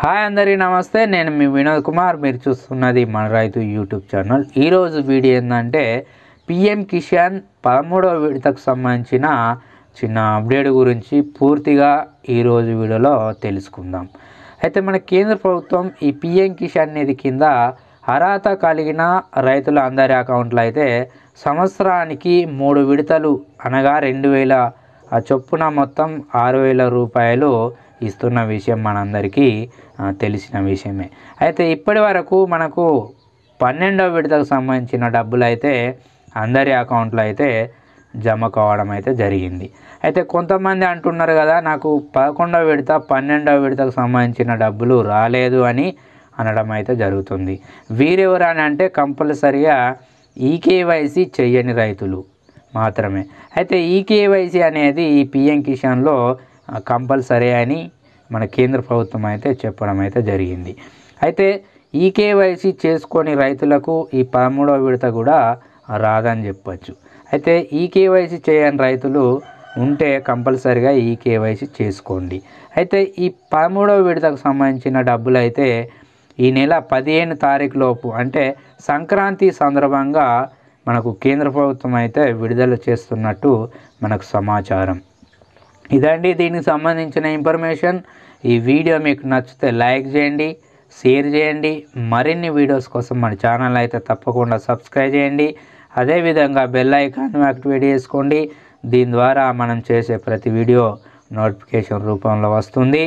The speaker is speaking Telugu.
హాయ్ అందరి నమస్తే నేను మీ వినోద్ కుమార్ మీరు చూస్తున్నది మన రైతు యూట్యూబ్ ఛానల్ ఈరోజు వీడియో ఏంటంటే పిఎం కిషాన్ పదమూడవ విడతకు సంబంధించిన చిన్న అప్డేట్ గురించి పూర్తిగా ఈరోజు వీడియోలో తెలుసుకుందాం అయితే మన కేంద్ర ప్రభుత్వం ఈ పిఎం కిషాన్ నిధి కింద అర్హత కలిగిన రైతుల అందరి అకౌంట్లో అయితే సంవత్సరానికి మూడు విడతలు అనగా రెండు వేల ఆ చొప్పున మొత్తం ఆరు వేల రూపాయలు ఇస్తున్న విషయం మనందరికీ తెలిసిన విషయమే అయితే ఇప్పటి వరకు మనకు పన్నెండవ విడతకు సంబంధించిన డబ్బులు అయితే అందరి అకౌంట్లో అయితే జమ కావడం అయితే జరిగింది అయితే కొంతమంది అంటున్నారు కదా నాకు పదకొండవ విడత పన్నెండవ విడతకు సంబంధించిన డబ్బులు రాలేదు అని అనడం అయితే జరుగుతుంది వీరెవరు అని అంటే కంపల్సరిగా ఈకేవైసీ చేయని రైతులు మాత్రమే అయితే ఈ కేవైసీ అనేది ఈ పిఎం కిసాన్లో కంపల్సరీ అని మన కేంద్ర ప్రభుత్వం అయితే చెప్పడం అయితే జరిగింది అయితే ఈ కేవైసీ చేసుకొని రైతులకు ఈ పదమూడవ విడత కూడా రాదని చెప్పచ్చు అయితే ఈ కేవైసీ చేయని రైతులు ఉంటే కంపల్సరిగా ఈ కేవైసీ చేసుకోండి అయితే ఈ పదమూడవ విడతకు సంబంధించిన డబ్బులు అయితే ఈ నెల పదిహేను తారీఖు లోపు అంటే సంక్రాంతి సందర్భంగా మనకు కేంద్ర ప్రభుత్వం అయితే విడుదల చేస్తున్నట్టు మనకు సమాచారం ఇదండి దీనికి సంబంధించిన ఇన్ఫర్మేషన్ ఈ వీడియో మీకు నచ్చితే లైక్ చేయండి షేర్ చేయండి మరిన్ని వీడియోస్ కోసం మన ఛానల్ అయితే తప్పకుండా సబ్స్క్రైబ్ చేయండి అదేవిధంగా బెల్ ఐకాన్ యాక్టివేట్ చేసుకోండి దీని ద్వారా మనం చేసే ప్రతి వీడియో నోటిఫికేషన్ రూపంలో వస్తుంది